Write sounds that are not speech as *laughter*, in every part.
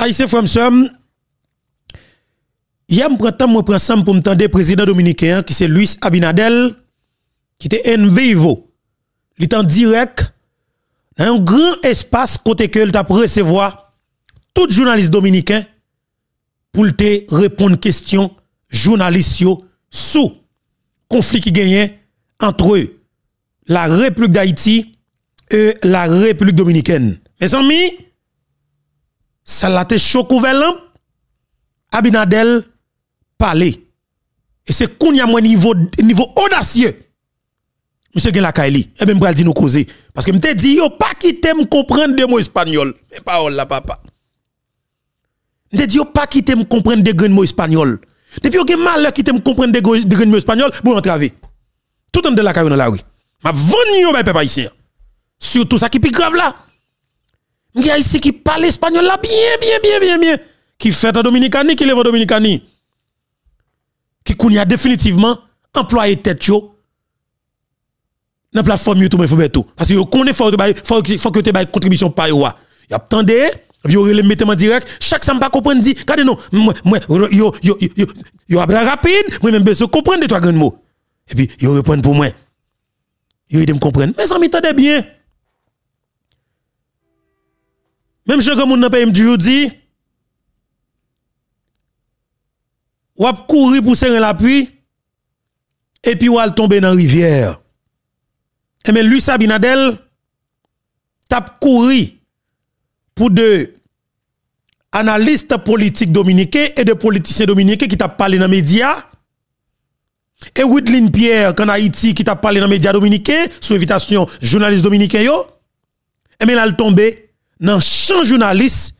Aïssé Framsum, il je a temps, pour me tendre président dominicain, qui c'est Luis Abinadel, qui était en vivo. Il est en direct, dans un grand espace, côté que il t'a recevoir tout journaliste dominicain pour te répondre question journalistio sous conflit qui gagne entre la République d'Haïti et la République dominicaine. Mes amis, Salate Chokouvelan, Abinadel, parler. Et c'est qu'on y a moins niveau, niveau audacieux. Monsieur Gen Lakaili, et eh ben, même dit nous causer. Parce que m'te dit, yo, pas quitter me comprendre des mots espagnols. Mais parole là, papa. M'te dit, yo, pas quitter me comprendre des grands mots espagnols. Depuis que malheur qui t'aime comprendre des grands mots espagnols, bon entraver. Tout en de la dans la rue. Ma vann yo, ben, papa ici. Surtout ça qui est plus grave là. Il y a ici qui parle espagnol là bien, bien, bien, bien, bien. Qui fait en Dominicanie, qui lève en Dominicani Qui connaît définitivement employé tête yo. Dans la plateforme YouTube, il faut tout. Parce que vous connaissez, il faut que tu aies une contribution par yo. Il y a tant vous les mettez en direct. Chaque samba pas comprendre, dit, regardez non, moi, moi, yo, yo, yo, yo, rapide, moi même besoin comprendre de trois grands mots. Et puis, yo répondent pour moi. Yo, ils me comprendre. mais ça m'étendait bien. Même si moun nan paye pas dit a courir pour serrer l'appui et puis a tombé dans la rivière. Et eh, mais lui Sabinadel a couru pour deux analystes politiques dominicains et de politiciens dominicains qui t'a parlé dans les médias. Et Widlin Pierre, qu'en Haïti, qui t'a parlé dans les médias dominicains, sous invitation des journalistes yo, et eh, mais là, tombé dans champ journaliste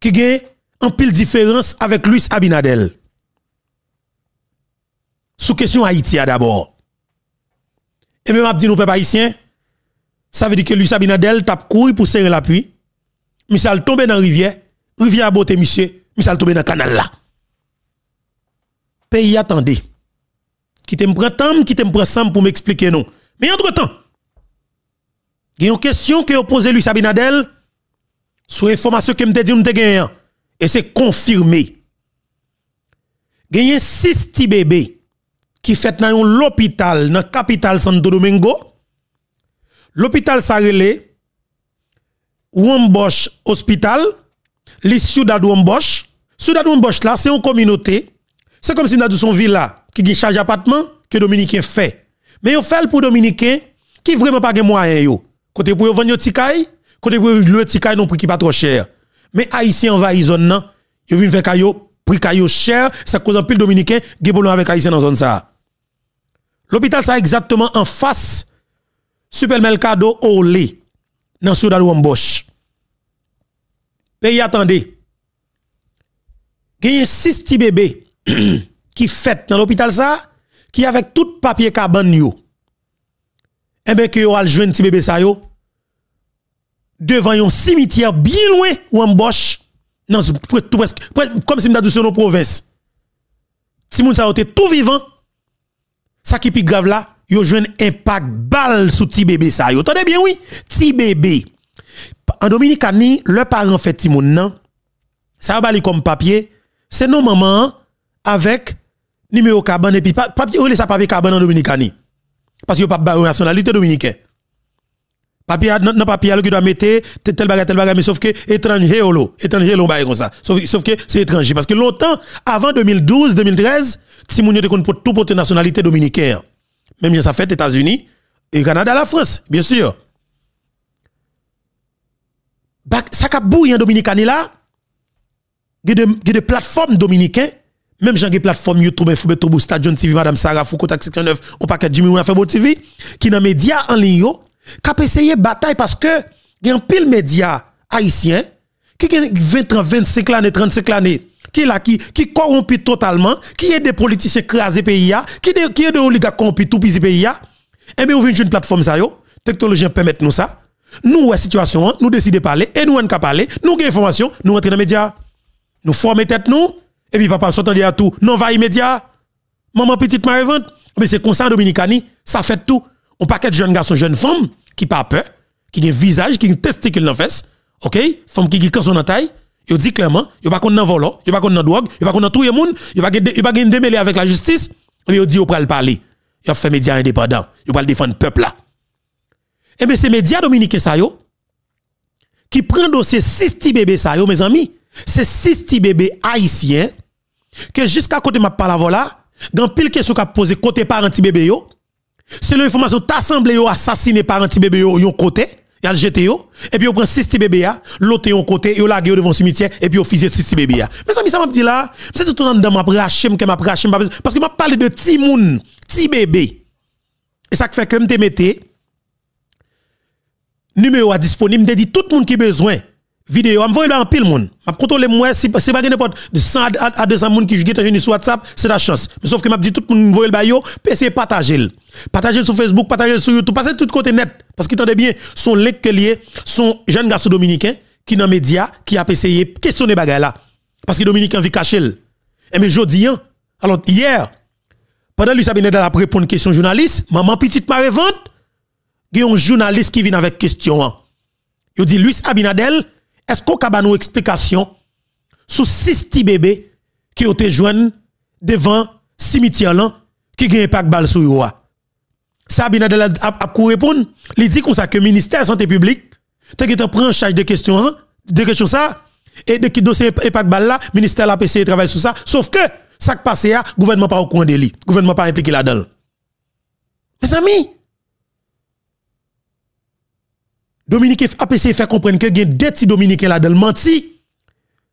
qui gagne en pile différence avec Luis Abinadel. Sous question Haïti d'abord. Et même dit nous peuple haïtien, ça veut dire que Luis Abinadel tape courir pour serrer l'appui, mais ça tombe dans rivière, rivière à beauté monsieur, mais ça tombe dans canal là. Pays attendez. Qui t'aime prend temps, qui t'aime prend temps pour m'expliquer non. Mais entre-temps, il y a une question que vous posé Luis Abinadel sous information que me dit m'te gagné et c'est confirmé. Gagné 6 petits bébés qui fait dans l'hôpital dans capitale Santo Domingo. L'hôpital Sarelé Wambosh Hospital, les Ciudad Wambosh. Ciudad Wambosh là, c'est une communauté. C'est comme si nous de son villa qui gagne charge appartement que Dominicain fait. Mais on fait pour Dominicain qui vraiment pas moyen moyens. Côté pour vendre petit Côté le petit caillou prix qui pas trop cher. Mais haïtien en zone nan, yo vinn faire caillou prix caillou cher, ça cause un pile dominicain gè problème avec haïtien dans zone ça. L'hôpital ça exactement en face supermercado Olé dans de Wambosh. Pays attendez. a six petits bébés *clears throat* qui fêtent dans l'hôpital ça qui avec tout papier cabane yo. Et eh ben que yo al joindre petit bébé ça yo devant un cimetière bien loin ou en boche, dans, comme si nous nos provinces. Si nous était tout vivant, ça qui est plus grave là, yo un impact balle sous petit bébé ça. Yo entendez bien oui, petit bébé. En Dominicani, le parent fait Timoun. non. Ça va comme papier, c'est nos maman avec numéro cabane et puis papier, on ça papier caban en Dominicani. Parce que pas nationalité dominicaine papier non papier qui doit mettre tel bagage tel bagage mais sauf que étranger holo oh, étranger l'on oh, bah, comme ça sauf, que c'est étranger parce que longtemps avant 2012 2013 si moun te pour tout porter nationalité dominicaine même ça fait États-Unis et Canada la France bien sûr bah, ça cap bouille en dominicain là il y a des plateformes dominicaines même j'ai des plateformes YouTube, Foube Tobo, Stadion TV, Madame Sarah, Foucault, 69, au paquet Jimmy, on a fait TV, qui dans les médias en ligne, Kap essayer bataille parce que il y a un pile média haïtien qui a 20 ans, 25 ans, 35 ans qui là qui qui corrompu totalement, qui est des politiciens crasés pays qui de, qui est des oligarques corrompus tout pays pays Et eh bien on vient une plateforme ça yo, technologie permet nous ça. Nous la situation, hein, nous décidons de parler et nous on parler, nous avons information, nous rentrons dans les médias. Nous formons tête nous et puis papa s'entend à tout, non va immédiat. Maman petite marie mais c'est comme ça Dominicani, ça fait tout on paquet de jeunes garçons, jeunes femmes qui pas peur, qui ont un visage, qui ont testicule dans fesse, OK? Femmes qui ont en dans taille, ils dit clairement, ils pas qu'on dans vole, ils pas qu'on dans drogue, ils pas qu'on dans tout le monde, ils pas va pas démêlé avec la justice, mais il dit on va le parler. Ils fait médias indépendants, ils pas défendre peuple là. Et eh bien ces médias dominicains ça yo qui prend dossier 6 petits bébés ça yo mes amis, c'est 6 petits bébés haïtiens que jusqu'à côté m'a parler voilà, dans pile qui sont posé côté parent, petit bébé yo Selon l'information, t'as semblé assassiné par un petit bébé yon côté, yon jeté yo, et puis on prend six petits bébés l'autre yon côté, yon lagué devant cimetière, et puis on fusé six petits bébés Mais ça, ça m'a dit là, c'est tout le temps m'a m'a raché, parce que m'a parlé de ti moun, petit bébé. Et ça fait que m'te mette, numéro disponible, m'te dit tout le monde qui besoin, vidéo, m'voye en pile moun. M'a contrôlé moi, si c'est pas n'importe, de 100 à 200 moun qui jouent sur WhatsApp, c'est la chance. sauf que m'a dit tout le monde m'voye le bayo, puis partager Partagez sur Facebook, partagez sur YouTube, passez de tout côté net. Parce qu'il bien, son lec son jeune garçon dominicain qui dans les médias, qui a essayé de questionner les là. Parce que Dominicain vit caché. Et eh mais dis, hein. alors hier, pendant Luis Abinadel a répondu à une question journaliste, maman petite marée vente, il y a un journaliste qui vient avec question. Hein. Il dit Luis Abinadel, est-ce qu'on a une explication sur 6 petits bébés qui ont été joints devant cimetière là qui n'a pas balle sur eux Sabine a a kou répondre, il dit le ministère que ministère santé publique, tant qu'il prend en charge de questions, hein, des questions ça, et de qui dossier et pas balle là, ministère la PC travaille sur ça, sauf que, ça qui passe Le gouvernement pas au courant de lui, gouvernement pas impliqué là-dedans. Mes amis, Dominique APC fait comprendre que il y a deux petits Dominicains là-dedans, menti,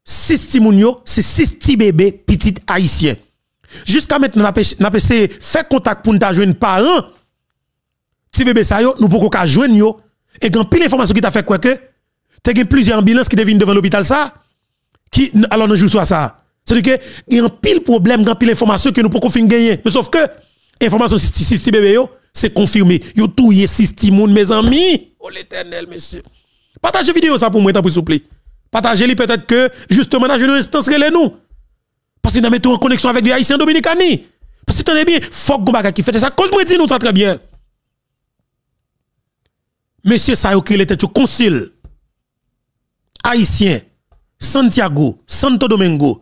six petits mounio, c'est six petits bébés, petits haïtiens. Jusqu'à maintenant, l'APC fait contact pour nous jouer un parent, si bébé ça yo, nous pouvons jouer. joindre yo. Et quand pile information qui t'a fait quoi que, t'as plusieurs ambulances qui deviennent devant l'hôpital ça, qui, alors nous jouons sur ça. C'est-à-dire que, il y a un pile problème, il pile information que nous pouvons finir gagner. Mais sauf que, information si petit bébé yo, c'est confirmé. Yo tout yé six mes amis. Oh l'éternel, monsieur. Partagez vidéo ça pour moi, t'as pris plaît. Partagez-les peut-être que, justement, je une instance, les nous. Parce que nous mettons en connexion avec les Haïtiens Dominicani. Parce que t'en es bien, fuck qui fait ça. Cause moi dit nous, ça très bien. Monsieur Sayo qui était consul haïtien, Santiago, Santo Domingo,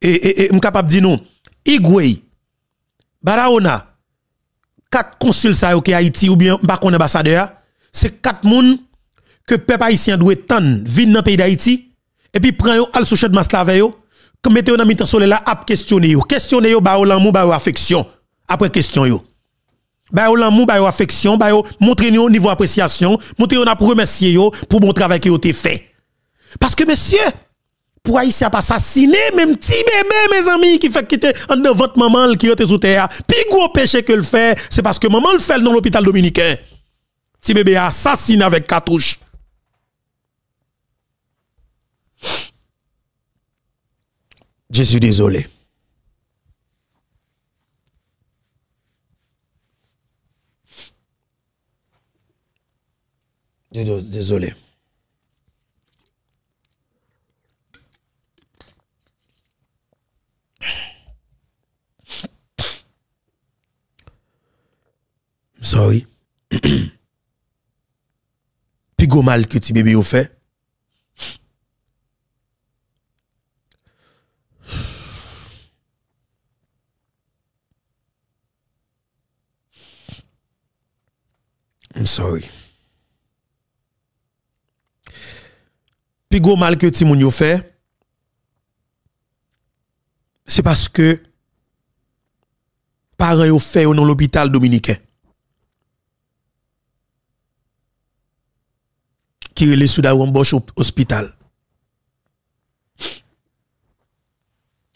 et, et, capable de dire non, Igwe, Barahona, quatre consuls Sayo qui Haïti ou bien pas ambassadeur, c'est quatre moun que peuple haïtien doit tendre vin dans pays d'Haïti et puis prend yo al souchet mas maslave yo, que mettez yo dans mitan soleil la a questionner yo, questionner yo ba ou l'amour ba ou affection après question yo bah l'amour bah affection bah montrer au niveau appréciation montrer on a pour remercier yo pour bon travail qui ont été fait parce que monsieur pour haïtien pas assassiner même petit bébé mes amis qui fait quitter en devant maman qui était sous terre plus gros péché que le fait c'est parce que maman le fait dans l'hôpital dominicain petit bébé assassiné avec cartouche je suis désolé Désolé. *coughs* Sorry. Puis *coughs* go mal que tu bébé au fait. I'm sorry. plus gros mal que ti moun fait, c'est parce que parents ont fait dans l'hôpital dominicain. Qui est le soudain embauche hospital. hôpital.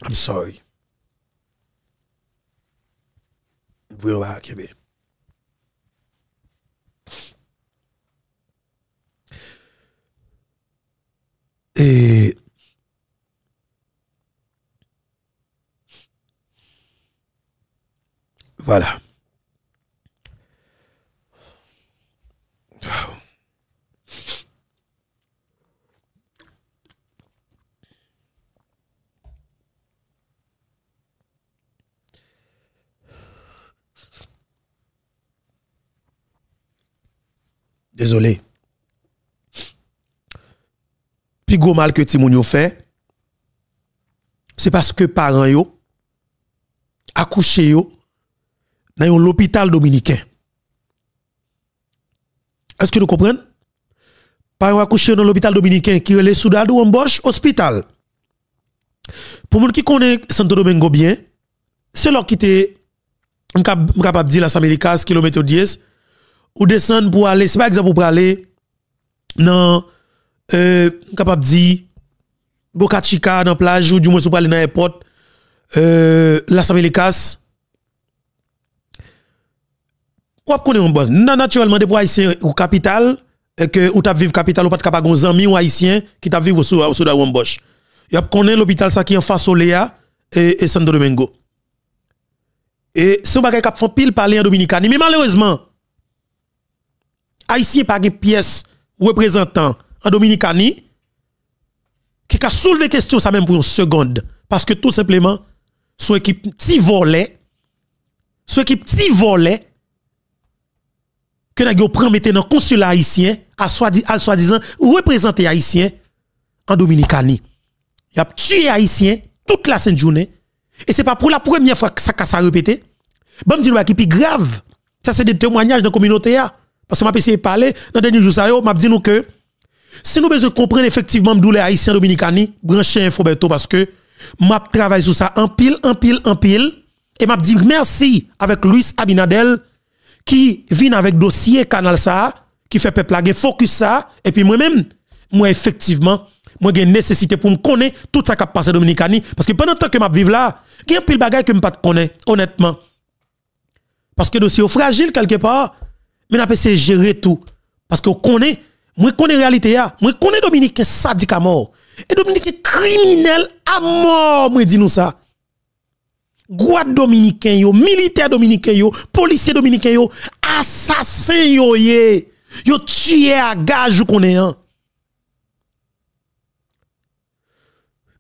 I'm sorry. Vous avez Et voilà. Désolé. plus gros mal que yo fait, c'est parce que parents yo accouché yo dans l'hôpital dominicain. Est-ce que nous comprenons? Parents accouché dans l'hôpital dominicain qui est le Soudad ou Bosch Hospital. Pour ceux qui connaît Santo Domingo bien, c'est là qui était capable de dire la Américas, kilomètre 10, ou descendre pour aller, c'est pas exemple pour aller dans euh, capable de dire, Boca Chica dans la plage, ou du moins, si vous aller dans l'aéroport, euh, l'Assemblée les casse. Ou ap konnen naturellement de pou au ou capital, que ou t'as vivre capital ou pas capable gon ou haïtien qui vivent vivre au sud de Wambosh. Y'a Yon l'hôpital ça qui en face au Léa et, et Santo Domingo. Et c'est un bagay kap font pile parler en Dominicani. Mais malheureusement, haïtien pas de pièce représentant en Dominicanie, qui a soulevé question ça même pour une seconde. Parce que tout simplement, son équipe petit volet, son équipe petit volet, que nous prenons dans consulat haïtien, à soi-disant représenter haïtien en Dominicanie. Il a tué haïtien toute la sainte journée. Et c'est pas pour la première fois que ça a répété. Bon, dis bah, qui grave. Ça, c'est des témoignages de la communauté. Hein. Parce que m'a essayé parler, dans le dernier jour, m'a dit nous que si nous besoin comprendre effectivement d'où les Haïtiens Dominicani, branchez Info parce que m'a travaille sur ça en pile, en pile, en pile. Et m'a dit merci avec Luis Abinadel qui vient avec dossier Canal ça, qui fait peuple la focus ça. Et puis moi-même, moi effectivement, moi j'ai nécessité pour me connaître tout ça qui a passé Dominicani. Parce que pendant temps que m'a vivre là, il y a un pile bagaille que me pas connaître, honnêtement. Parce que dossier fragile quelque part, mais n'a pas gérer tout. Parce qu'on connaît moi connais réalité ya. Moi connais Dominique sadique à mort. Et Dominique est criminel à mort, moi dis nous ça. Guad dominicain yo, militaire dominicain yo, policier dominicain yo, assassin yo ye. Yo tué à gage ou est hein.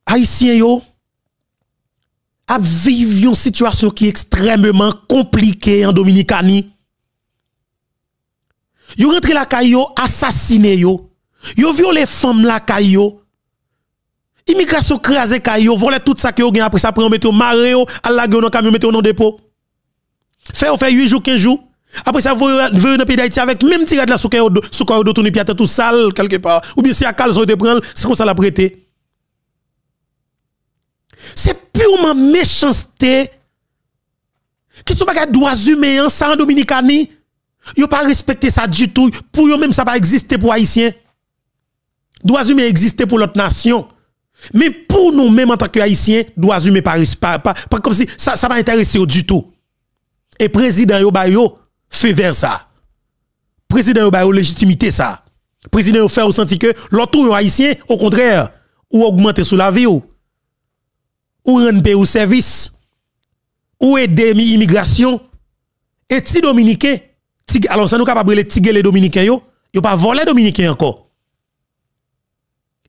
Haïtien yo a une situation qui est extrêmement compliquée en Dominicanie. Yo rentre la caillou, assassiné yo. Yo les femme la caillou. Immigration crasé caillou, volé tout ça que yo gen après ça prend mettre maré yo, à la gueule dans camion mettre dans dépôt. Fait on fait 8 jours 15 jours. Après ça vous venez dans pays d'Haïti avec même tirade la sous caillou sous caillou tout sale quelque part ou bien si à calzon te prendre, c'est comme ça la prêter. C'est purement méchanceté. Qui sont pas droits humains, ça en Dominicanie Yo pas respecté ça du tout. Pour eux même ça pas exister pour haïtiens. Droits humain exister pour l'autre nation. Mais pour nous mêmes en tant que Haïtien, droits humains pas comme si ça ça pas intéressé du tout. Et président yo ba fait vers ça. Président yo ba légitimité ça. Président yo fait au senti que l'autre haïtien au contraire ou augmenter sous la vie ou ou au service ou aider immigration et si dominicain alors ça nous capable de tiguer les dominicains yo, yo pas volé dominicains encore.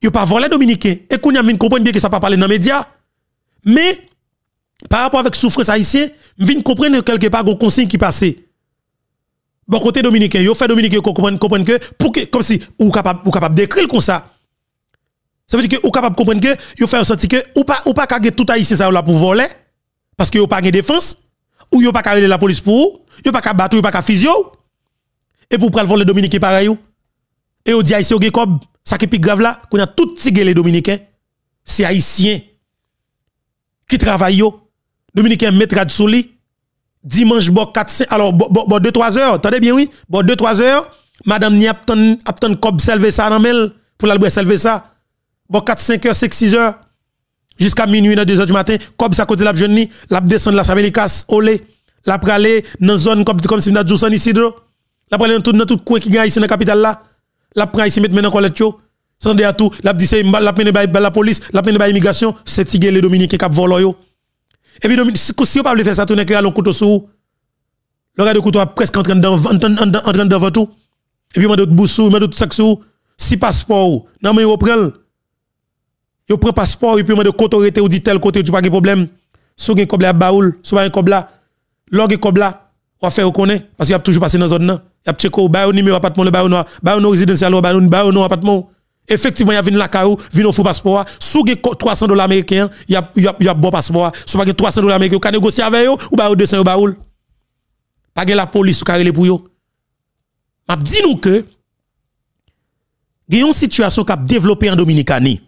Yo pas volé dominicains et qu'on y a comprendre bien que ça pas parler dans les médias. Mais par rapport avec souffrance haïtienne, vinn comprendre quelque part les consignes qui passait. Bon côté dominicain, yo fait dominicain comprendre comprendre que pour que comme si ou capable ou capable d'écrire comme ça. Ça veut dire que ou capable comprendre que yo fait sentir que ou pas ou pas tout haïtien ça là pour voler parce que yo pas de défense ou yo pas la police pour yo pas qu'à battre, pas qu'à physio. Et pour prendre le par pareil. Et on dit Haïti ah, ou ça qui plus grave là, qu'on a tout tigé les Dominicains. C'est haïtien qui travaille yo. Dominicain mettra sous souli. Dimanche bon 4 5 alors bon 2 3 heures, attendez bien oui, bon 2 3 heures, madame ni apten, aptan kob selve ça dans mel pour l'albre selve ça. Bon 4 5 heures, 6 6 heures jusqu'à minuit na 2 heures du matin, kob ça côté la jeune ni, la descendre la casse, olé la pralé dans zone comme comme si nous avons ici la pralé tout dans tout coin qui gagne ici dans capitale là la prend ici mettre maintenant collecte sans à tout la dit c'est la mené bay la police la mené bay immigration c'est tigé les dominicains cap volo yo et puis si on pas faire ça tourner que allons couteau sous le gars de couteau presque en train d'en en train avant tout et puis m'a d'autres boussou m'a d'autres sac sous si passeport non mais on prend yo prend passeport et puis m'a de autorité ou dit tel côté tu pas de problème sous un cobla baoul sous un cobla log cobla e on fait reconnaître parce qu'il a toujours passé dans zone Il il a checké au bail numéro appartement le bayon noir non résidentiel ou bayon appartement effectivement il y a venu la caillou, vient au faux passeport sous 300 dollars américains il y a il a bon passeport sous 300 dollars américains on négocier avec eux ou bail 200 au baoul. pas la police ou carré pour eux m'a dit nous que il y a une situation qui a développé en Dominicanie.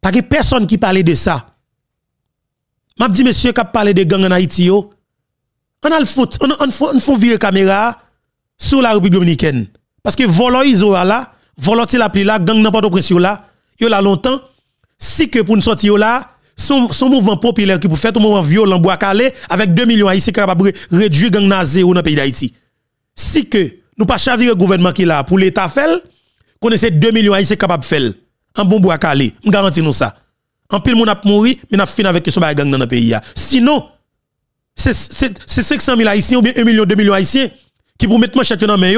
Pas que personne qui parlait de ça m'a dit monsieur qui parlé de gang en Haïti On a le foot, on on on virer caméra sur la République dominicaine parce que volo iso là, volo la pli là, gang n'importe prince là, yo là longtemps si que pour nous sortir là son, mouvement populaire qui pour faire un mouvement violent bois calé avec 2 millions haïtiens capable réduire gang na zéro dans le pays d'Haïti. Si que nous pas chavirer gouvernement qui là pour l'état fait, connaissez 2 millions haïtiens capable faire un bon bois calé, me garantis nous ça en pile moun ap mouri, mais n'a fini avec question gang dans le pays. Sinon, c'est 500 000 haïtiens ou bien 1 million, 2 millions haïtiens qui pour mettre manchette dans main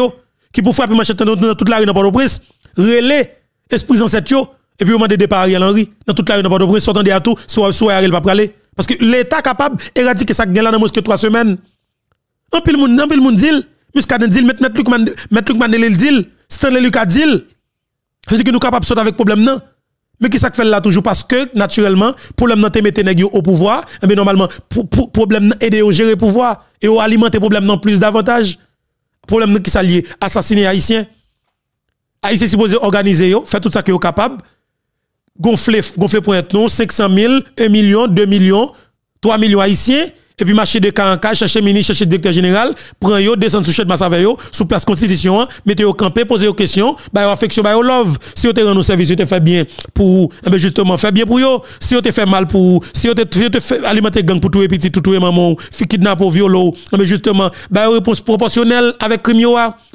qui pour frapper manchette dans toute la rue dans Port-au-Prince, relais esprit cette yo et puis on demande départ Ariel Henry dans toute la rue dans Port-au-Prince, s'entendez à tout, soit soit Ariel va aller parce que l'état capable éradiquer ça gagne là dans moins 3 semaines. En pile moun, en pile moun dit, deal. dit, mettre Luc Mandel dit, Stanley Lucas Je C'est que nous capables de sortir avec problème non mais qui ça fait là toujours parce que naturellement problème de mettre mette au pouvoir, mais eh normalement problème problème aider au gérer pouvoir et au alimenter problème non plus davantage. Problème qui s'allie assassiner haïtien. Haïtien supposé organiser faire tout ça que est capable. Gonfler gonfler pour être non 500 000, 1 million, 2 millions, 3 millions haïtiens et puis marcher de cas en cas, chercher ministre, chercher directeur général, prend yo, descendre sous chèque, de avec yo, sous place constitution, hein, mettez au campé, poser aux questions, bah affection, bah love. Si vous te rend service, si vous te fait bien pour, eh ben justement, fait bien pour yo. Si vous te fait mal pour, si vous te fait alimenter gang pour tout et petit, tout tout et maman, fi kidnapper, violo, eh ben justement, bah réponse proportionnelle avec crime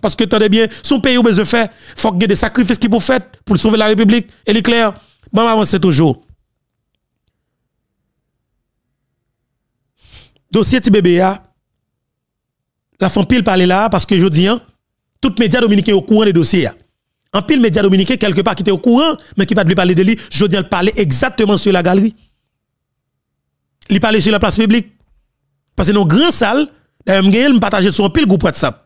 parce que es bien, son pays ou besoin faire, faut que des sacrifices qui pour faire pour sauver la République, et l'éclair. Bon, avance toujours. dossier ti bébé a la font pile parler là parce que je dis médias hein, tout média au courant des dossiers en pile médias dominicains, quelque part qui était au courant mais qui pas de parler de lui je dis parler exactement sur la galerie il parlait sur la place publique parce que dans grand salle je me partager sur un pile groupe WhatsApp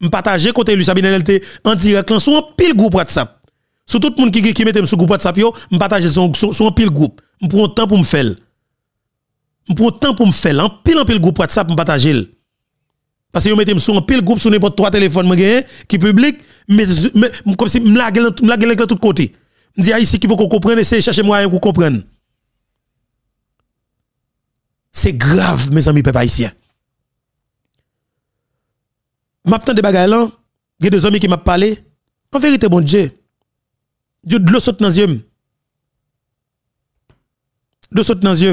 me partager côté lui Sabine LT en direct sur un pile groupe WhatsApp sur tout le monde qui qui mettait sur groupe WhatsApp yo me partager sur un pile groupe me prend temps pour me faire prends temps pour me faire en pile en pile groupe WhatsApp me partager. Parce que yo mettez sur un pile groupe sur n'importe trois téléphones qui public, mais m'm comme si me laguer de tous côtés. Je dis ah, ici qui peut comprendre, moi chercher moyen pour comprendre. C'est grave, mes amis peuple haïtien. M'attend des bagailles là, il y a des amis qui m'a parlé. En vérité, bon Dieu, Dieu de l'eau saute dans les yeux. De saute dans les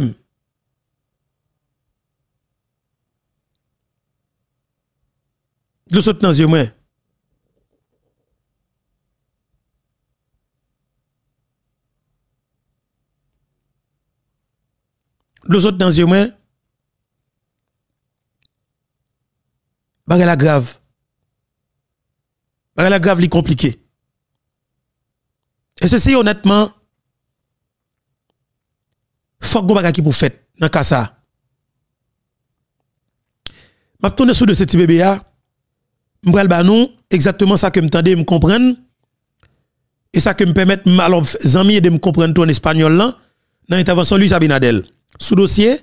Le autres dans les mains. le autres dans les mains. elle la grave. elle la grave, li compliqué. Et ceci, honnêtement, faut que vous qui pour dans le cas ça. Je tourner sous de ce petit bébé ba banon exactement ça que m'tende me comprendre et ça que me permet alors amis de me comprendre tout en espagnol là dans l'intervention Luis Abinadel sous dossier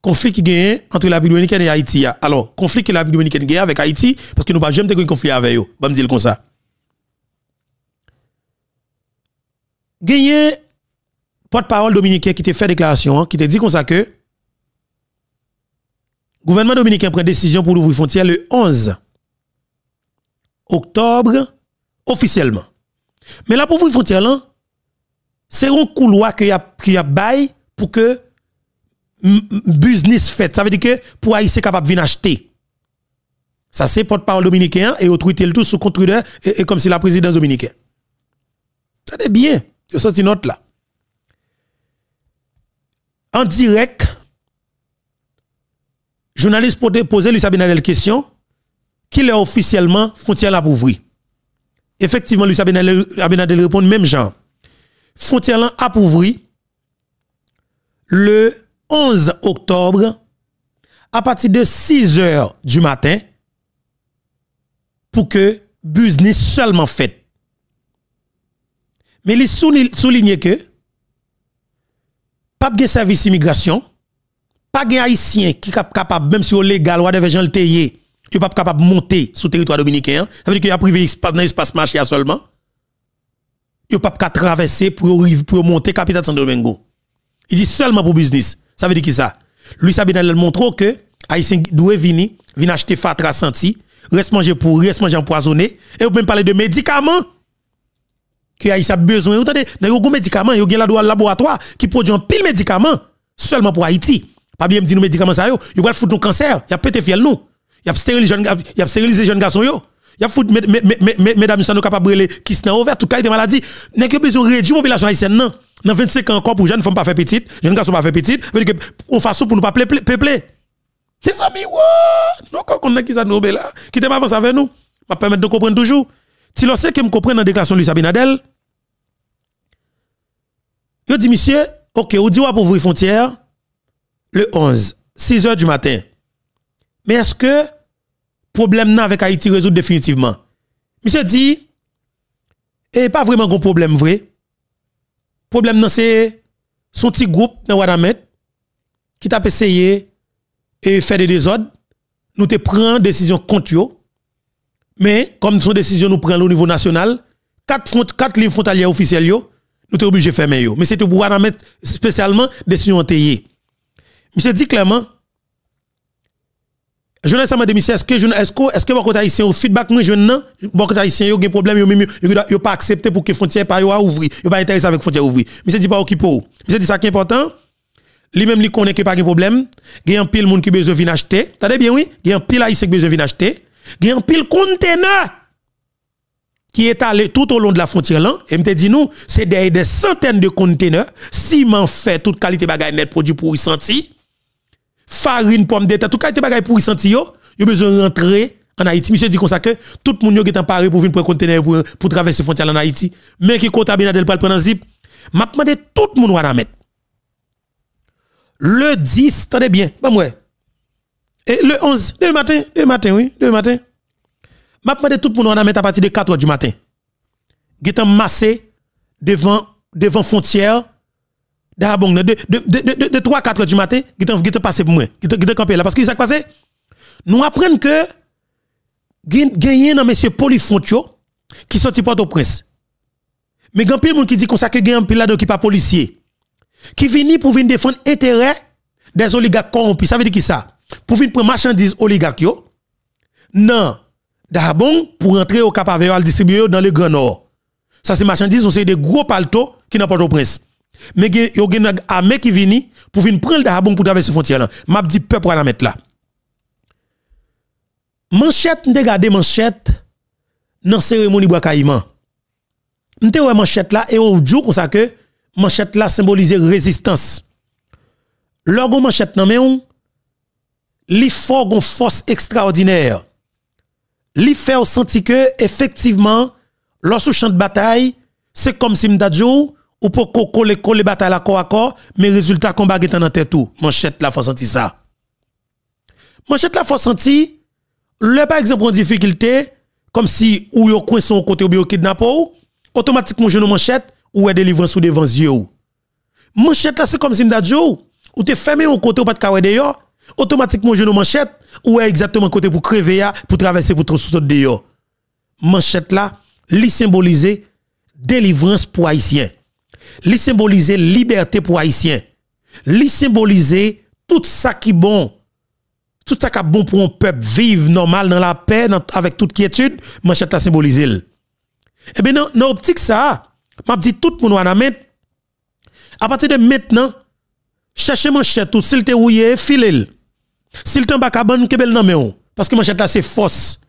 conflit qui gagne entre la République dominicaine et Haïti alors conflit que la République dominicaine gagne avec Haïti parce que nous pas jamais de conflit avec eux va me dire comme ça gagne porte-parole dominicain qui te fait déclaration hein, qui te dit comme ça que gouvernement dominicain prend décision pour ouvrir frontière le 11 octobre officiellement. Mais là, pour vous, frontière là, hein, c'est un couloir qui a, qui a bail pour que business fait. Ça veut dire que pour Haïti capable venir acheter. Ça, c'est porte-parole dominicain hein, et autorité le tout sous contrôle et, comme si la présidence dominicaine. Ça c'est bien. Je une note là. En direct, journaliste bien à la question qu'il est officiellement frontière la Effectivement, Luis Abinadel, répond même genre. Frontière à le 11 octobre à partir de 6 heures du matin pour que business seulement fait. Mais il souligne que pas de service immigration, pas de haïtien qui est capable, même si au légal ou à des gens le n'est pas capable de monter sur le territoire dominicain. Hein. Ça veut dire qu'il y a privé espace dans l'espace marché seulement. n'est pas capable de traverser pour pour monter capitale San Domingo. Il dit seulement pour business. Ça veut dire qui ça Lui Sabinel montre que haïtien doit venir, venir acheter fatra senti, reste manger pour reste manger empoisonné et vous même parler de médicaments que Haïti a besoin. Vous entendez, dans les médicaments, il y a un laboratoire qui produit un pile médicaments seulement pour Haïti. Pas bien me dire nos médicaments ça est, Vous va foutre nos cancer, y a pété fiel nous y a stérilisé jeune y a stérilisé jeune garçon yo y a fout mesdames nous capable brûler qui sont ouvert tout cas des maladies n'est que besoin réduire population haïtienne non dans 25 ans encore pour jeunes femmes pas faire petite jeunes garçons pas faire petite veut dire que on façon pour nous pas peupler les amis ouais quand on a qui ça nous ben là qui t'aime avance avec nous m'a permettre de comprendre toujours si l'on sait que me comprendre dans déclaration Luis Abinadel il dit monsieur OK on dit pour ouvrir frontière le 11 6 h du matin mais est-ce que problème avec Haïti résout définitivement? Monsieur dit, et eh, pas vraiment un problème vrai. Problème nan c'est son petit groupe dans Wadamet qui t'a essayé et faire des désordres. Nous te une décision contre yo. Mais comme son décision nous prend au niveau national, quatre, quatre lignes frontalières officielles nous sommes obligés de fermer yo. Mais c'est pour Wadamet spécialement décision Je Monsieur dit clairement, je ne sais pas démissionner. Est-ce que je est-ce que est-ce que beaucoup au feedback moi je non beaucoup haïtien yo des problème. yo même yo pas accepté pour que frontière pas yo ouvrir. Yo pas intéressé avec frontière ouvrir. Mais c'est dit pas occupé. Mais c'est ça qui est important. Lui même lui connaît que pas de problème. Il y a un pile monde qui besoin venir acheter. T'as bien oui, il y a un pile haïtien qui besoin venir acheter. Il y a un pile conteneur qui est allé tout au long de la frontière là et me dit nous, c'est des, centaines de conteneurs ciment fait toute qualité bagaille produit pour y sentir farine, pomme de terre, tout été bagay pour y sentir yo, a besoin rentrer en Haïti. Monsieur dit comme ça que tout le monde est en Paris pour venir prendre conteneur pour, pour traverser frontière en Haïti, mais qui compte bien le prendre zip. M'a demandé tout le monde à mettre. Le 10, tenez bien, Et le 11, le matin, le matin, oui, le matin. M'a demandé tout le monde à mettre à partir de 4 h du matin. Qui massé devant devant frontière D'abord, de, de, de, de, 3 4 du matin, qui est passé pour moi, qui t'en campé là. Parce que ça passé, nous apprenons que, gagné un monsieur polifontio qui sorti Port-au-Prince. Mais il y a de gens qui disent qu'on que gagné un pilote qui pas policier, qui vient pour défendre l'intérêt des oligarques corrompus. Ça veut dire qui ça? Pour venir prendre marchandises oligarques, non. D'abord, pour entrer au Cap le distribuer dans le Grand Nord. Ça, c'est marchandises, on c'est des gros palto qui n'ont pas au prince. Mais il y a une armée qui vient pour venir prendre le Dahabon pour traverser la frontière. là. M'a dit peuple à la mettre là. Manchette, m'te manchette dans la cérémonie a M'te ouais manchette là et on dit comme ça que manchette là symbolise résistance. Lorsque manchette nan men, li une force extraordinaire. Li fait sentir que effectivement lorsque chante bataille, c'est comme si m'ta ou pour coller les bataille à corps à corps, mais résultat combat est en tête tout. Manchette la faut sentir ça. Manchette la faut sentir le par exemple en difficulté comme si ou yo coin son côté ou bien kidnappé automatiquement je ne manchette ou est délivrance ou devant yeux. Manchette là c'est comme si m'da ou te fermé au côté ou pas de kawé d'ailleurs automatiquement je ne manchette ou est exactement côté pour crever ya, pour traverser pour de yo. Manchette là, li symbolise délivrance pour haïtiens. Li symboliser liberté pour haïtien, Li symboliser tout ça qui bon. Tout ça qui est bon pour un peuple vivre normal dans la paix avec toute quiétude, manchette la symbolise Eh bien, dans optique ça, m'a dit tout pour nous à partir de maintenant, cherchez manchette ou s'il te rouillé, filel, S'il te bonne kebel nan Parce que manchette là c'est fausse.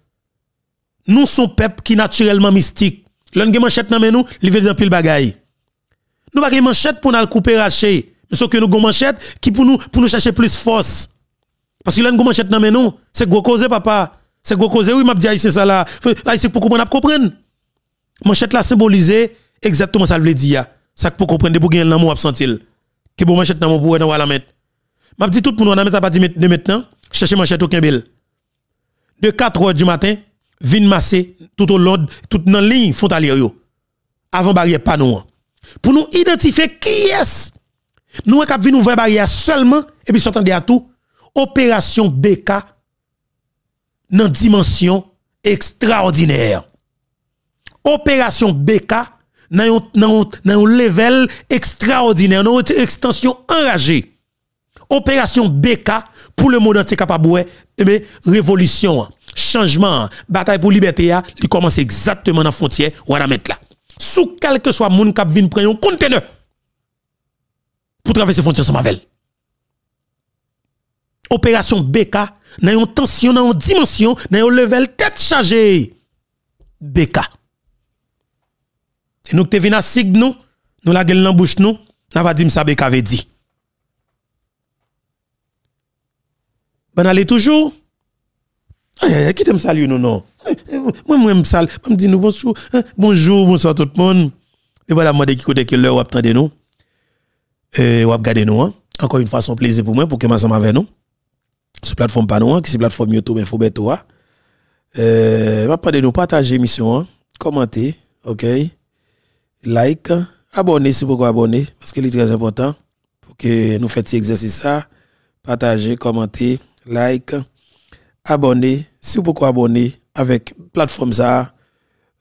Nous sommes peuple qui naturellement mystique. L'on manchette nan nous, li veut dire pile bagaille. Nous pas une manchette pour nous couper raché. Mais nous avons une manchette qui pour nous, pour nous chercher plus force. Parce que là a une manchette dans nous. C'est gros cause, papa. C'est gros cause, oui, m'a dit, ah, c'est ça là. Ah, c'est pour comprendre, comprendre. Manchette là symbolise exactement ça veut dire. Ça pour comprendre, pour gagner l'amour absentil. Que bon manchette dans mon bourreau, dans la mettre. M'a dit tout pour nous, on a mettre pas partir de maintenant, chercher manchette au Kimbel. De 4 h du matin, vin masser tout au long, tout dans la ligne yo. Avant barrière panneau. Pour nous identifier qui est. Nous avons vu nous nouvelle barrière seulement, et puis s'entendre à tout, opération BK dans dimension extraordinaire. Opération BK dans un level extraordinaire, dans une extension enragée. Opération BK pour le monde entier capable mais eh révolution, changement, bataille pour liberté, qui commence exactement dans la frontière où à mettre là sous quel que soit moun qui vin prendre un conteneur pour traverser frontière sans mavel. Opération BK, dans une tension, dans une dimension, dans un level tête chargé. BK. Et nous te venus à sig nous, nous la gueule dans bouche nous, avons va dire ça BK avait dit. Ben allez toujours. Aïe, qui t'aime saluer non, non? moi, moi, je sale. Je me dis, bonjour, hein, bonjour, bonsoir tout le monde. Et voilà, moi, de qui côté que l'heure, vous attendez nous. Et vous regardez nous. Hein? Encore une fois, c'est plaisir pour moi pour que je ensemble avec nous. Sur plateforme Panou, hein, qui est plateforme YouTube, Info Beto. Hein. Euh, vous de nous, partagez l'émission, hein? commentez, ok? Like, abonnez si vous pouvez abonner, parce que c'est très important pour que nous fassions cet exercice ça Partagez, commentez, like, abonnez. Si vous pouvez abonner, avec plateforme ça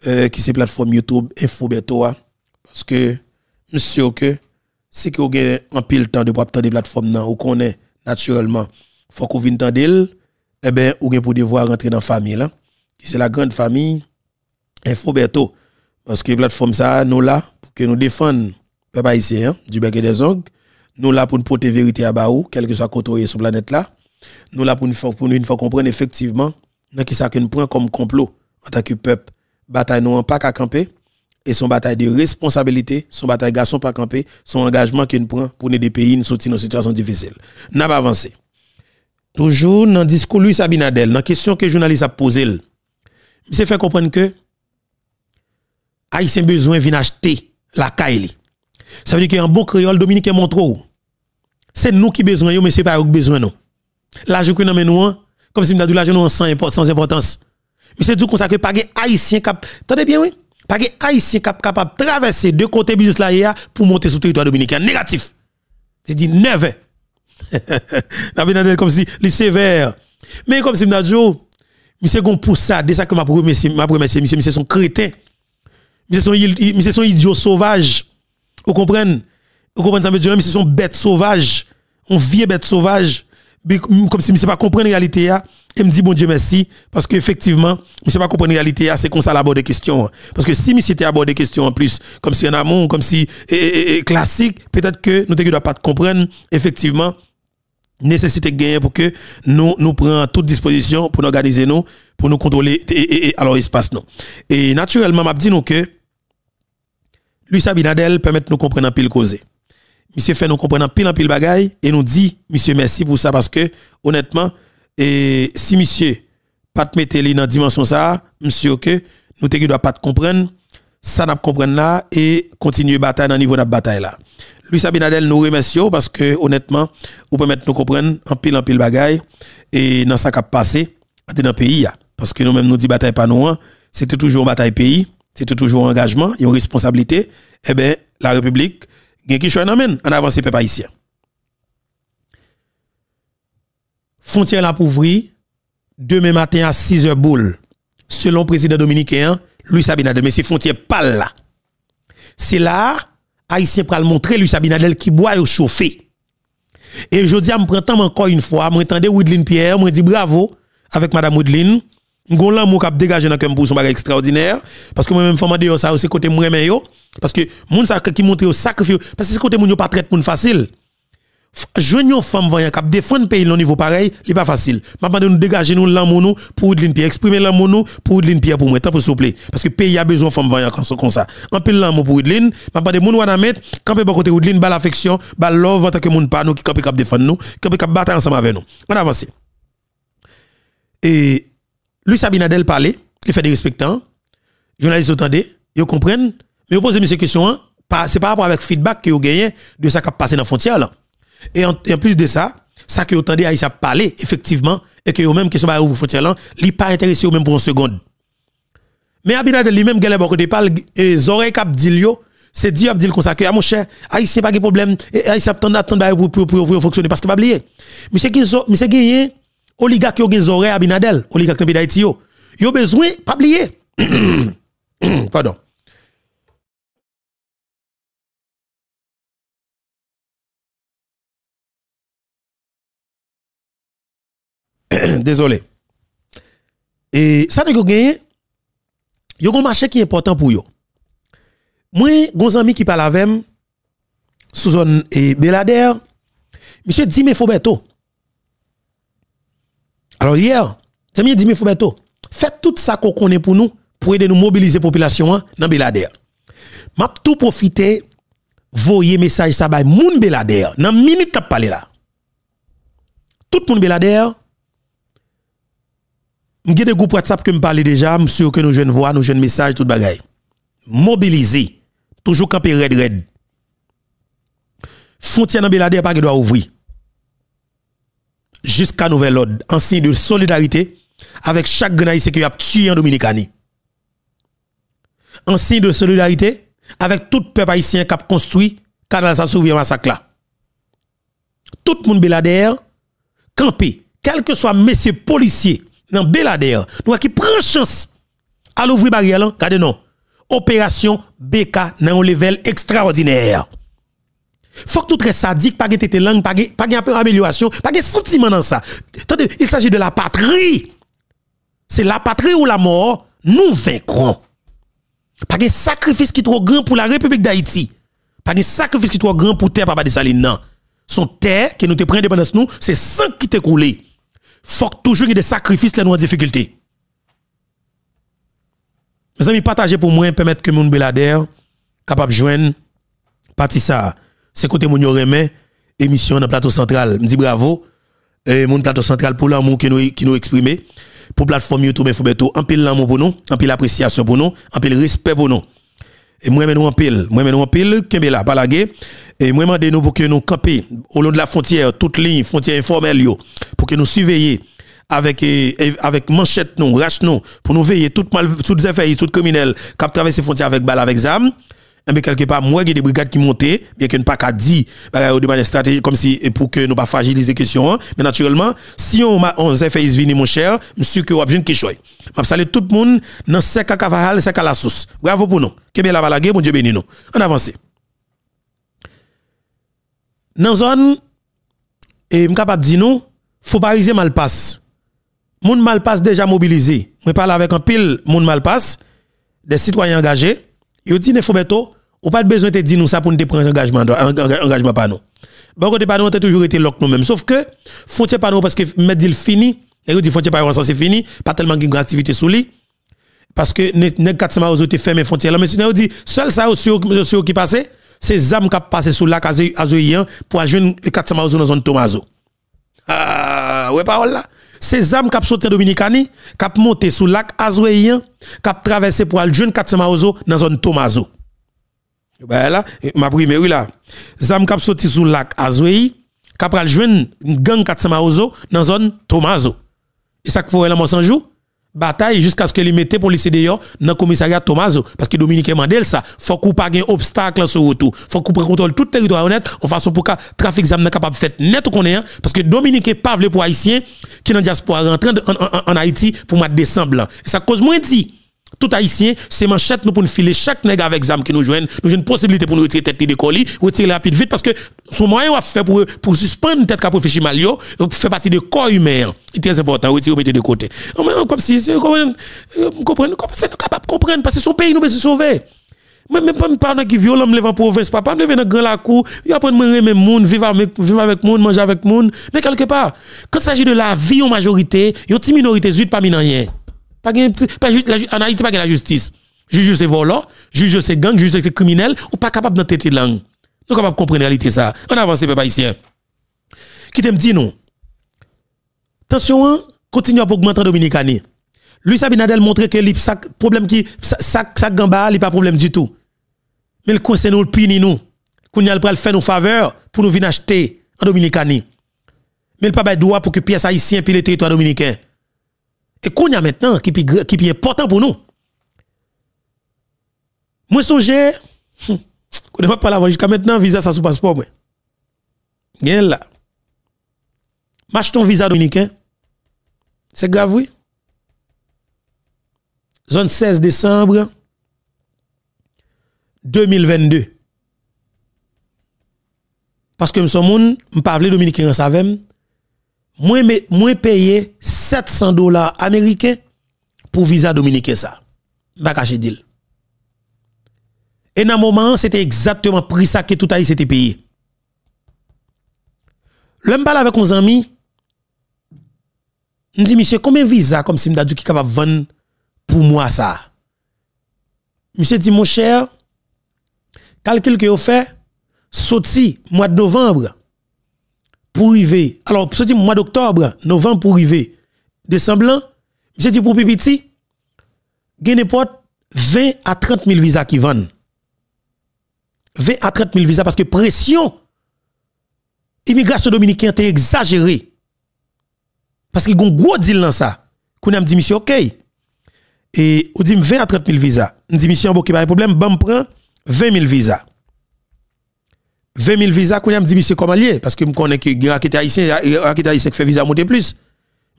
euh, qui c'est plateforme YouTube Infobertoa hein. parce que monsieur que si que avez en pile temps de prendre des plateformes non ou connaît naturellement faut qu'on vienne tendre eh ben On pour devoir rentrer dans famille là qui c'est la grande famille Infoberto parce que plateforme ça nous là pour que nous défendre peuple haïtien hein, du bec des ongles nous là pour nous porter vérité à baou quel que soit côté sur planète là nous là pour nous faire pour nous comprendre effectivement dans qui ça comme complot en tant que peuple. Bataille nous pas qu'à camper et son bataille de responsabilité, son bataille garçon pas camper, son engagement que prend pour nous des pays une sortir dans situation difficile. N'a pas avancé. Toujours dans le discours Louis Sabinadel, dans la question que les journaliste a posée, c'est fait comprendre que Haïtien besoin vient acheter la caille. Ça veut dire qu'un bon créole, Dominique montre C'est nous qui besoin, mais ce n'est pas eux qui besoin. Là, je que nous, comme si Mdadou l'argent sans importance, importance. Mais c'est tout comme ça que pas haïtien cap. Tendez bien, oui. Pas haïtien cap capable traverser deux côtés business là pour monter sur territoire dominicain. Négatif. C'est dit 9 *laughs* comme si les sévère. Mais comme si Mdadou, monsieur gon pour ça, de ça que m'a remercié, m'a remercié monsieur, monsieur son crétin. Monsieur son monsieur son idiot sauvage. Vous comprenez? Vous comprenez ça me dit monsieur son bête sauvage. On vieux bête sauvage comme si je ne pas comprendre la réalité, et me dit bon Dieu merci, parce qu'effectivement, je ne pas comprendre la réalité, c'est comme ça des questions. Hein. Parce que si je s'était abordé des questions en plus, comme si un amont, comme si classique, peut-être que nous ne devons pas comprendre, effectivement, nécessité de gagner pour que nous nous prenions toute disposition pour nous organiser nous, pour nous contrôler et, et alors espace non Et naturellement, m'a dit nous que Luis Binadel permet de nous comprendre peu le causé monsieur fait nous comprendre pile en pile bagaille et nous dit monsieur merci pour ça parce que honnêtement et si monsieur pas te mettre dans dimension ça monsieur que nous te doit pas te comprendre ça n'a comprendre là et continuer bataille dans niveau de la bataille là Luis Abinadel nous remercions parce que honnêtement vous permettre nous comprendre en pile en pile bagaille et dans ça qui a passé dans le pays hein. parce que nous même nous dit bataille pas nous hein. c'était toujours bataille pays c'était toujours engagement et une responsabilité eh bien la République gen en en on avance an peuple haïtien. la demain matin à 6 h boule, selon le président dominicain, Louis Abinadel. Mais c'est frontière pas là. C'est là, Haïtien pral montrer Luis Abinadel qui boit au chauffé. Et je dis, à temps encore une fois, m'entendez Pierre, je dit bravo avec Madame Woodline, Gon l'amour qui a dégagé dans cœur pour son bagage extraordinaire parce que moi-même femme dehors ça aussi côté moi mais eh, yo parce que moun ça qui montre au sacrifice parce que c'est côté moun yo pas traite mon facile. jeune femme voyant qui défendre pays au niveau pareil, li pas facile. M'a demandé nous dégager nous l'amour nous pour une pierre exprimer l'amour nous pour une pierre pour moi tant pour s'il plaît parce que pays a besoin femme voyant comme ça. En pile l'amour pour une m'a demandé moun wana mettre camper bon côté une bal affection, bal love en tant que moun pas nous qui camper cap défendre nous, camper cap battre ensemble avec nous. On avance. Et Luis Abinadel parlait, il fait des respectants, journalistes entendaient, ils comprennent, mais ils posent une question, hein. c'est par rapport avec feedback que vous gagnez de ça qui a passé dans la frontière. Là. Et en, plus de ça, ça que vous entendez ont parlé, effectivement, et que vous-même, question la frontière là, il pas intéressé eux même pour une seconde. Mais Abinadel lui-même, il a des parle, et Zorek a yo, c'est Dieu a dit comme ça que mon cher haïtien ah, pas de problème Aïssa ah, attend attend pour vous pour fonctionner parce que pas oublier monsieur qu'ils monsieur gagné oligarque yo gen zore Abinadel, oligarque nan pays yo. Yo besoin pas oublier. *clears throat* Pardon. *clears throat* Désolé. Et ça que gagné yo un marché qui est important pour yo. Moi, gon ami qui parle avec et Belader, monsieur dit mais faut bientôt alors hier, c'est mieux dit mes Foubeto, faites tout ça qu'on connaît pour nous pour aider à mobiliser la population hein, dans Belader. Je tout profiter voyez message ça bay moun Belader dans minute qu'on parlé là. Tout le moun Belader je de groupe WhatsApp que me parler déjà, sûr que nos jeunes voix, nos jeunes messages tout le bagaille. Mobiliser toujours camper red red. Frontière dans Belader pas doit ouvrir jusqu'à nouvelle ordre, en signe de solidarité avec chaque grenadier qui a tué en Dominicani. En signe de solidarité avec tout peuple haïtien qui a construit canal sa souvient massacre là. Tout le monde Belader, campé, quel que soit messieurs policiers dans Belader, nous qui prend chance à l'ouvrir barrière regardez non. Opération BK dans un level extraordinaire. Faut que nous très sadique, pas de langues, pas peu amélioration, pas de sentiment dans ça. il s'agit de la patrie. C'est la patrie ou la mort, nous vaincrons. Pas de sacrifice qui est trop grand pour la République d'Haïti. Pas de sacrifice qui est trop grand pour terre, papa de Saline, non. Son terre, qui nous te prend indépendance, nous, c'est sang qui te coulé. Faut que toujours y ait des sacrifices, là, nous en difficulté. Mes amis, partagez pour moi, permettre que mon belader capable de joindre partie ça c'est côté mon remet émission dans plateau central. Je dis bravo et mon plateau central pour l'amour qui nous qui nous exprimer pour plateforme YouTube Infobeto en pile l'amour pour nous, en pile l'appréciation pour nous, en pile respect pour nous. Et moi nous en pile, moi nous en pile kembe là palagé et moi mandé nous pour que nous camper au long de la frontière, toute ligne frontière informelle pour que nous surveiller avec eh, avec manchette nous, rache nous pour nous veiller toute mal toutes affaires, criminel criminels qui traversent frontières avec balle avec zam mais quelque part moi des brigades qui montent, bien que ne pas qu'à dire euh, de comme si euh, pour que nous pas fragiliser question hein. mais naturellement si on m'a on fait venir mon cher je sûr que on a besoin qui choy m'a salue tout le monde dans ce à cavaral sec à la sauce bravo pour nous que bien la balague bon Dieu béni nous on avance dans zone et suis capable dire nous faut pariser mal passe moun mal passe déjà mobilisé Je parle avec un pile de mal passe des citoyens engagés il dit Nefobeto, oh, ou pas besoin de dire nous ça pour nous prendre engagement engagement pas nous. Bon côté pas nous toujours été lock nous même sauf que fontier pas nous parce que me dit fini et dit frontière pas ça c'est fini, pas tellement une activité sous lui parce que nèg 400 aux autres fermé frontière là mais sinon dit seul ça aussi sur qui passait c'est âmes qui passé sous la case azoyen pour joindre 400 aux dans zone Tomazo. Ah ouais parole là ces âmes qui sauté Dominicani, qui monté sous lac Azouéien, qui traversé pour aller jeune 400 maozo dans zone Tomazo. Ben là, ma primerie là, zam qui sauté sous lac Azouéi, qui pral jeune gang 400 maozo dans zone Tomazo. Et ça qu'il faut là mon jour bataille jusqu'à ce que les mettez policiers d'ailleurs dans le commissariat Tomaso parce que Dominique Mandel ça faut qu'on pas un obstacle sur retour faut qu'on contrôle tout le territoire honnête en façon pour que trafic n'est capable fait net qu'on est hein. parce que Dominique pas pour haïtien qui dans diaspora rentrant en, en, en, Haïti pour mettre des décembre et ça cause moins dit tout haïtien, c'est manchette nous pour nous filer chaque nègre avec zam qui nous joignent. Nous avons une possibilité pour nous retirer tête de colis, retirer rapide vite parce que son moyen va faire pour, pour suspendre tête a réfléchir mal malio, fait partie de corps humain. C'est très important, retirer mettre de côté. Comme si comprendre c'est euh, capable comprendre parce que son pays nous se sauver. Même même pas me parler qui violent me levant province papa me lever dans grand la cour, il apprendre me même monde, vivre avec vivre avec monde, manger avec monde, mais quelque part quand il s'agit de la vie en majorité, une petite minorité zut parmi rien en Haïti, pas la justice. Juge c'est volant, juge c'est gang, juge c'est criminel, ou pas capable la langue. Nous capable de comprendre la réalité ça. On avance, peuple haïtien. Qui t'aime dit nous Attention, continue à augmenter en Dominicani. Luis Abinadel montre que le problème qui, sac, sac gamba, il pas problème du tout. Mais le conseil nous le pini nous. Qu'on a le faire nos faveurs pour nous venir acheter en Dominicani. Mais il pas droit pour que pièce haïtienne puis le territoire dominicain. Et qu'on y a maintenant, qui est important pour nous. Moi, suis. Hum, je ne pas jusqu'à maintenant, visa ça sous passeport. Moi. là. ton visa dominicain. C'est grave, oui. Zone 16 décembre 2022. Parce que je suis un monde, dominicain, moins paye payé 700 dollars américains pour visa dominicain ça pas caché deal et un moment c'était exactement prix ça que tout a été payé l'homme parle avec un amis me dit monsieur combien visa comme si me qui capable vendre pour moi ça monsieur dit mon cher calcul que vous fait sorti mois de novembre pour arriver. Alors, dis mois d'octobre, novembre pour arriver. Décembre, je dis pour Pipiti, il y 20 à 30 000 visas qui vendent. 20 à 30 000 visas parce que pression, immigration dominicaine est exagérée. Parce qu'il y a un gros deal dans ça. On a dit, monsieur, ok. Et on dit 20 à 30 000 visas. On dit, monsieur, y pas bah, problème, on prend 20 000 visas. 20 000 visas, qu'on a dit, monsieur, comment Parce que je connais que les haïtiens, les haïtien qui fait visa monter plus.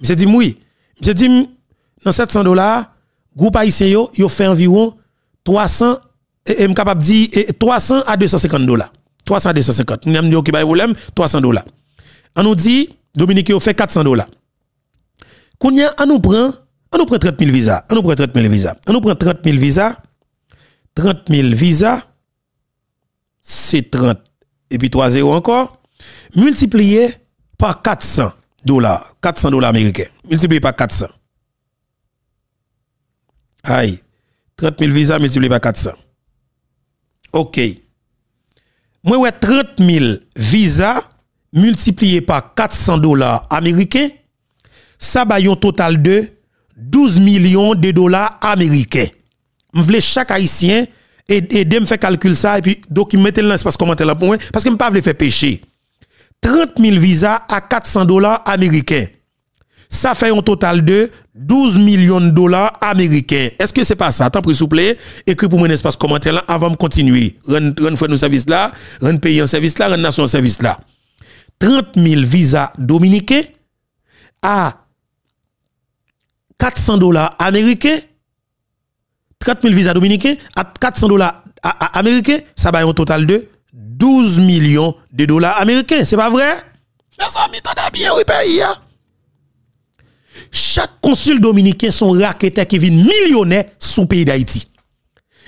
je dit, oui. Je dit, dans 700 dollars, groupe haïtien, yo, yo fait environ 300, et, suis capable de dire, 300 à 250 dollars. 300 à 250. Nous avons dit, ok, de problème, 300 dollars. On nous dit, Dominique, yo fait 400 dollars. Qu'on a, on nous prend, on nous prend 30 000 visas. On nous prend 30 000 visas. On nous prend 30 000 visas. 30 000 visas, c'est 30 et puis 3-0 encore, multiplié par 400 dollars, 400 dollars américains, multiplié par 400. Aïe, 30 000 visas multiplié par 400. Ok. Moi, ouais, 30 000 visas multiplié par 400 dollars américains, ça va un total de 12 millions de dollars américains. Je chaque haïtien et me fait calcul ça et puis donc il l'espace commentaire là pour moi parce que me pas voulait faire péché. 30 000 visas à 400 dollars américains. Ça fait un total de 12 millions de dollars américains. Est-ce que c'est pas ça? Tant s'il vous plaît, écris pour mon espace commentaire là avant de continuer. Ren, fait nos services là, ren pays en service là, ren nation service là. 30 000 visas dominicains à 400 dollars américains 30 000 visas dominicains à 400 dollars américains, ça va un total de 12 millions de dollars américains. C'est pas vrai? Mes amis, bien, oui, pays. Hein. Chaque consul dominicain son raqueteur qui vit millionnaire sous pays d'Haïti.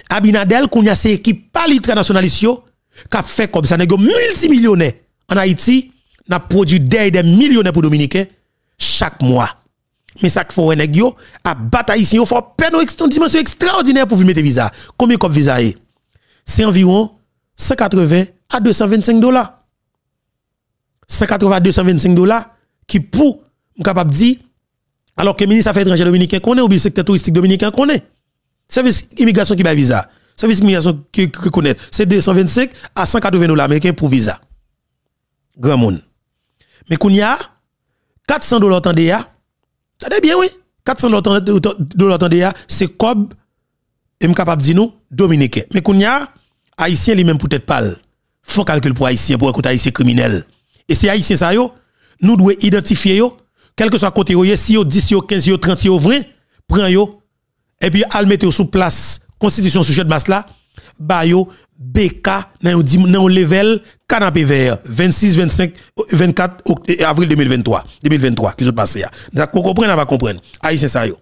Abinadel, qu'on y a ses équipes pas nationaliste qui a fait comme ça, multimillionnaire en Haïti, n'a produit des millionnaires pour dominicains chaque mois. Mais ça qu'il faut nèg yo à bataille ici, on faut peine une dimension extraordinaire pour vous mettre visa. Combien comme visa C'est environ 180 à 225 dollars. 180 à 225 dollars qui pour capable dire alors que le ministre des Affaires étrangères dominicain connaît ou le secteur touristique dominicain connaît. Service immigration qui va visa. Service immigration qui connaît. C'est 225 à 180 dollars américains pour visa. Grand monde. Mais il y a 400 dollars en DA ça bien, oui. 400 dollars tande c'est Cob, et capable de dire nous, Mais Mais qu'on y a, Haïtien lui-même peut-être pas. Faut calculer pour Haïtien, pour écouter Haïtien criminel. Et c'est Haïtien ça yo, nous devons identifier yo, quel que soit côté yo, si yo 10, yo 15, yo 30, yo 20, prends yo, et puis al mettre sous place, constitution sujet de masse là, ba yo, BK, nan level, canapé vert 26 25 24 avril 2023 2023 qui se passe. là. Vous comprenez va comprendre. c'est ça yo.